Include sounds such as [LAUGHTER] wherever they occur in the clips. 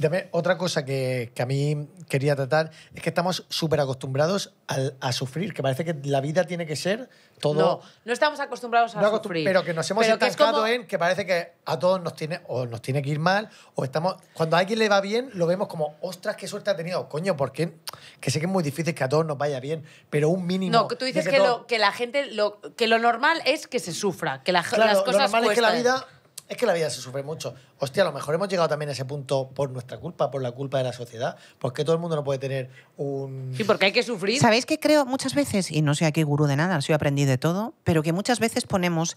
También, otra cosa que, que, a mí quería tratar es que estamos súper acostumbrados a, sufrir, que parece que la vida tiene que ser todo. No, no estamos acostumbrados a sufrir. Pero que nos hemos estancado en que parece que a todos nos tiene, o nos tiene que ir mal, o estamos. Cuando a alguien le va bien, lo vemos como, ostras, qué suerte ha tenido. Coño, porque Que sé que es muy difícil que a todos nos vaya bien, pero un mínimo. No, que tú dices que, lo, que, la gente. Lo, que lo normal es que se sufra, que la, las cosas. Lo normal es que la vida es que la vida se sufre mucho. Hostia, a lo mejor hemos llegado también a ese punto por nuestra culpa, por la culpa de la sociedad. Porque todo el mundo no puede tener un. Sí, porque hay que sufrir. ¿Sabéis que creo muchas veces, y no soy aquí gurú de nada, soy aprendí de todo, pero que muchas veces ponemos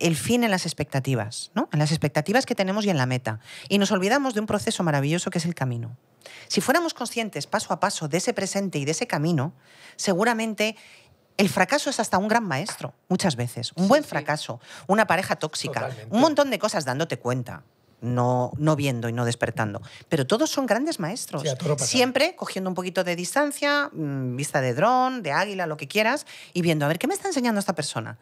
el fin en las expectativas, ¿no? En las expectativas que tenemos y en la meta. Y nos olvidamos de un proceso maravilloso que es el camino. Si fuéramos conscientes paso a paso de ese presente y de ese camino, seguramente el fracaso es hasta un gran maestro, muchas veces. Un buen fracaso, una pareja tóxica, un montón de cosas dándote cuenta. No, no, viendo y no despertando. Pero todos son grandes maestros. Siempre cogiendo un poquito de distancia, mm, vista de dron, de águila, lo que quieras, y viendo, a ver, ¿qué me está enseñando esta persona?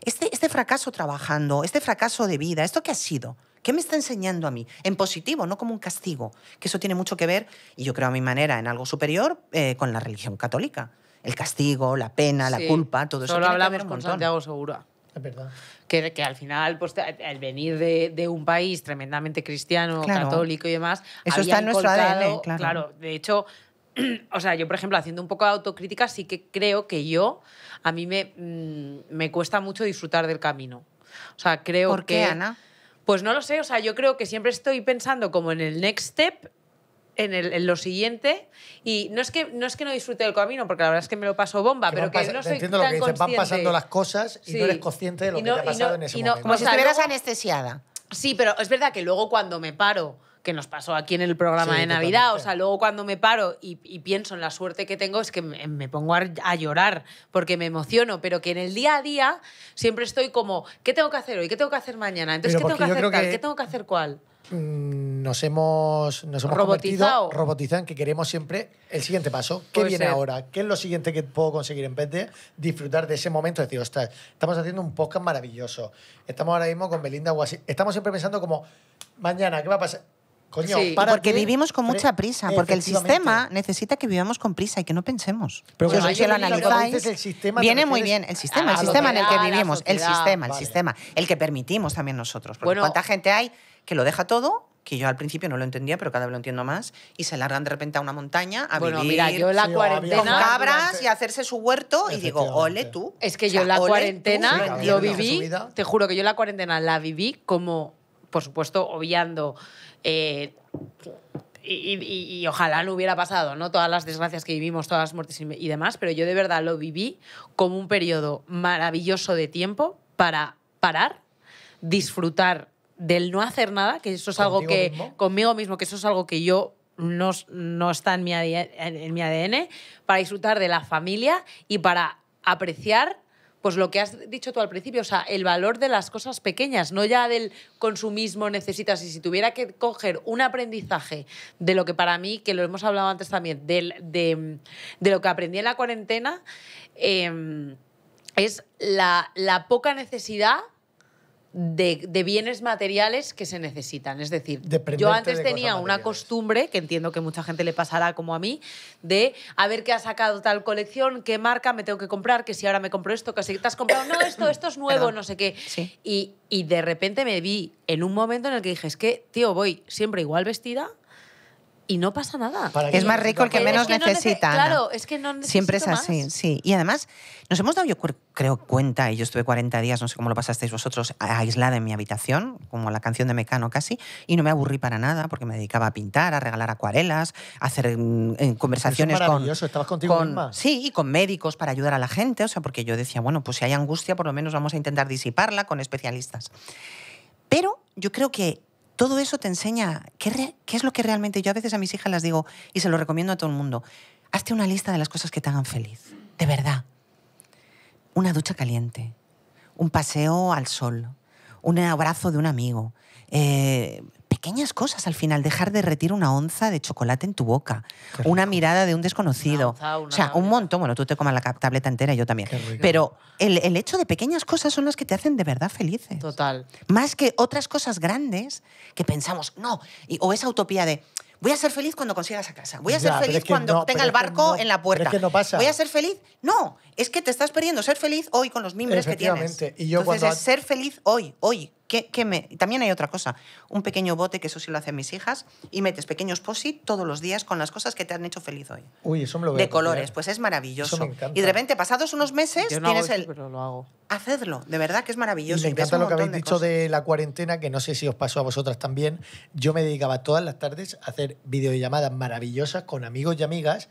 Este, este fracaso trabajando, este fracaso de vida, ¿esto qué ha sido? ¿Qué me está enseñando a mí? En positivo, no como un castigo. Que eso tiene mucho que ver, y yo creo a mi manera, en algo superior, eh, con la religión católica el castigo, la pena, la culpa, todo eso. Solo hablamos con Santiago Segura. Es verdad. Que, que, al final, pues, el venir de, de un país tremendamente cristiano, católico y demás. Eso está en nuestro ADN, claro. claro. De hecho, [CLEARS THROAT] o sea, yo, por ejemplo, haciendo un poco de autocrítica, sí que creo que yo, a mí me, mm, me cuesta mucho disfrutar del camino. O sea, creo ¿Por qué, Ana? Pues no lo sé, o sea, yo creo que siempre estoy pensando como en el next step en, el, lo siguiente. Y no es, que, no es que no disfrute del camino, porque la verdad es que me lo paso bomba, pero que no soy entiendo lo que van pasando las cosas y no eres consciente de lo que te ha pasado en ese momento. Como si estuvieras anestesiada. Sí, pero es verdad que luego cuando me paro que nos pasó aquí en el programa de Navidad. O sea, luego cuando me paro y, pienso en la suerte que tengo, es que me, pongo a, llorar porque me emociono, pero que en el día a día siempre estoy como, ¿qué tengo que hacer hoy? ¿Qué tengo que hacer mañana? Entonces, ¿qué tengo que hacer tal? ¿Qué tengo que hacer cuál? Mm, nos hemos, nos hemos robotizado. que queremos siempre el siguiente paso. ¿Qué viene ahora? ¿Qué es lo siguiente que puedo conseguir? En vez disfrutar de ese momento, decir, ostras, estamos haciendo un podcast maravilloso. Estamos ahora mismo con Belinda Guasi. Estamos siempre pensando como, mañana, ¿qué va a pasar? porque vivimos con mucha prisa, eh, porque el sistema necesita que vivamos con prisa y que no pensemos. Pero bueno, si, lo viene muy bien el sistema, el sistema en el que vivimos, el sistema, el sistema, el que permitimos también nosotros. Porque cuánta gente hay que lo deja todo que yo al principio no lo entendía, pero cada vez lo entiendo más, y se largan de repente a una montaña a bueno, vivir mira, yo la cabras y hacerse su huerto y digo, ole tú. Es que yo la cuarentena lo viví, te juro que yo la cuarentena la viví como por supuesto, obviando... Eh, y, ojalá no hubiera pasado, ¿no? Todas las desgracias que vivimos, todas las muertes y demás, pero yo de verdad lo viví como un periodo maravilloso de tiempo para parar, disfrutar del no hacer nada, que eso es algo que conmigo mismo, que eso es algo que yo no, no está en mi ADN, para disfrutar de la familia y para apreciar pues lo que has dicho tú al principio, o sea, el valor de las cosas pequeñas, no ya del consumismo necesitas. Y si tuviera que coger un aprendizaje de lo que para mí, que lo hemos hablado antes también, de, lo que aprendí en la cuarentena, eh, es la, la poca necesidad de, bienes materiales que se necesitan. Es decir, yo antes tenía una costumbre, que entiendo que mucha gente le pasará como a mí, de a ver qué ha sacado tal colección, qué marca me tengo que comprar, que si ahora me compro esto, que si te has comprado, no, esto, esto es nuevo, no sé qué. Y, y de repente me vi en un momento en el que dije, es que, tío, voy siempre igual vestida y no pasa nada. Es más rico el que menos necesita. claro, es que no Siempre es así, sí. Y además, nos hemos dado, yo creo, cuenta, y yo estuve 40 días, no sé cómo lo pasasteis vosotros, aislada en mi habitación, como la canción de Mecano casi, y no me aburrí para nada porque me dedicaba a pintar, a regalar acuarelas, a hacer mm, conversaciones maravilloso. con. estabas contigo Sí, y con médicos para ayudar a la gente, o sea, porque yo decía, bueno, pues si hay angustia, por lo menos vamos a intentar disiparla con especialistas. Pero yo creo que todo eso te enseña qué, es lo que realmente yo a veces a mis hijas las digo y se lo recomiendo a todo el mundo. Hazte una lista de las cosas que te hagan feliz, de verdad. Una ducha caliente, un paseo al sol, un abrazo de un amigo, eh, pequeñas cosas al final, dejar de retirar una onza de chocolate en tu boca, una mirada de un desconocido, o sea, un montón, bueno, tú te comas la tableta entera, yo también, pero el, el, hecho de pequeñas cosas son las que te hacen de verdad felices. Total. Más que otras cosas grandes que pensamos, no, o esa utopía de... Voy a ser feliz cuando consigas esa casa. Voy a ser feliz cuando tenga el barco en la puerta. Voy a ser feliz. No, es que te estás perdiendo ser feliz hoy con los mimbres que tienes. Y Entonces es ser feliz hoy, hoy, también hay otra cosa, un pequeño bote, que eso sí lo hacen mis hijas, y metes pequeños posit todos los días con las cosas que te han hecho feliz hoy. Uy, eso me lo De colores, pues es maravilloso. Y de repente, pasados unos meses, tienes el... Pero Hacedlo, de verdad que es maravilloso. Y me encanta lo que habéis dicho de la cuarentena, que no sé si os pasó a vosotras también. Yo me dedicaba todas las tardes a hacer videollamadas maravillosas con amigos y amigas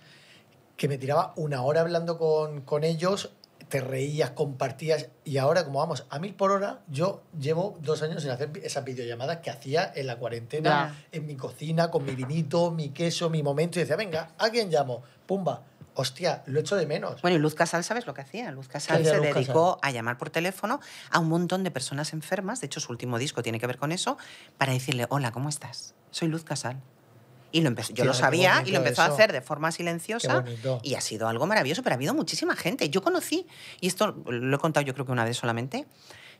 que me tiraba una hora hablando con, con ellos te reías, compartías y ahora como vamos a mil por hora, yo llevo dos años sin hacer esas videollamadas que hacía en la cuarentena, en mi cocina, con mi vinito, mi queso, mi momento y decía, venga, ¿a quién llamo? Pumba, hostia, lo echo de menos. Bueno, y Luz Casal, ¿sabes lo que hacía? Luz Casal se dedicó a llamar por teléfono a un montón de personas enfermas, de hecho su último disco tiene que ver con eso, para decirle, hola, ¿cómo estás? Soy Luz Casal. Y lo yo lo sabía y lo empezó a hacer de forma silenciosa y ha sido algo maravilloso, pero ha habido muchísima gente. Yo conocí, y esto lo he contado yo creo que una vez solamente,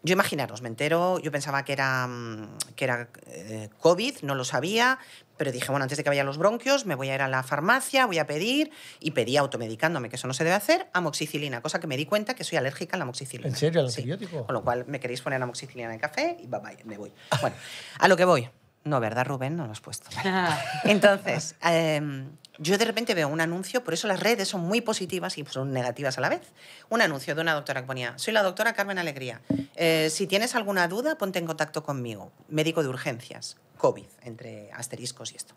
yo imaginaros, me entero, yo pensaba que era, mm, que era eh, COVID, no lo sabía, pero dije, bueno, antes de que vayan los bronquios, me voy a ir a la farmacia, voy a pedir, y pedí automedicándome, que eso no se debe hacer, amoxicilina, cosa que me di cuenta que soy alérgica a la amoxicilina. ¿En serio, al antibiótico? Con lo cual, me queréis poner amoxicilina en el café y bye bye, me voy. Bueno, a lo que voy. No, ¿verdad, Rubén? No lo has puesto. Ah. Entonces, em, yo de repente veo un anuncio, por eso las redes son muy positivas y son negativas a la vez. Un anuncio de una doctora que ponía, soy la doctora Carmen Alegría, eh, si tienes alguna duda, ponte en contacto conmigo, médico de urgencias, COVID, entre asteriscos y esto.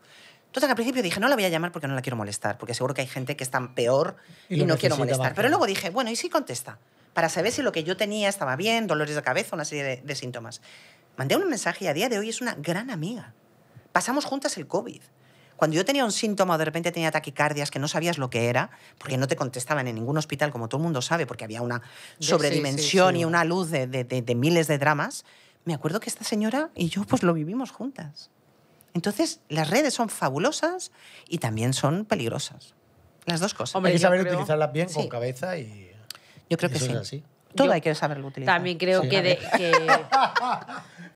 Entonces al principio dije, no la voy a llamar porque no la quiero molestar, porque seguro que hay gente que está peor y, no quiero molestar. Pero luego dije, bueno, ¿y si contesta? Para saber si lo que yo tenía estaba bien, dolores de cabeza, una serie de síntomas mandé un mensaje y a día de hoy es una gran amiga. Pasamos juntas el COVID. Cuando yo tenía un síntoma o de repente tenía taquicardias que no sabías lo que era, porque no te contestaban en ningún hospital, como todo el mundo sabe, porque había una sobredimensión y una luz de, miles de dramas, me acuerdo que esta señora y yo pues lo vivimos juntas. Entonces, las redes son fabulosas y también son peligrosas. Las dos cosas. Hombre, hay que saber utilizarlas bien, con cabeza y. Yo creo que sí. Todo hay que saberlo utilizar. También creo que, [LAUGHS]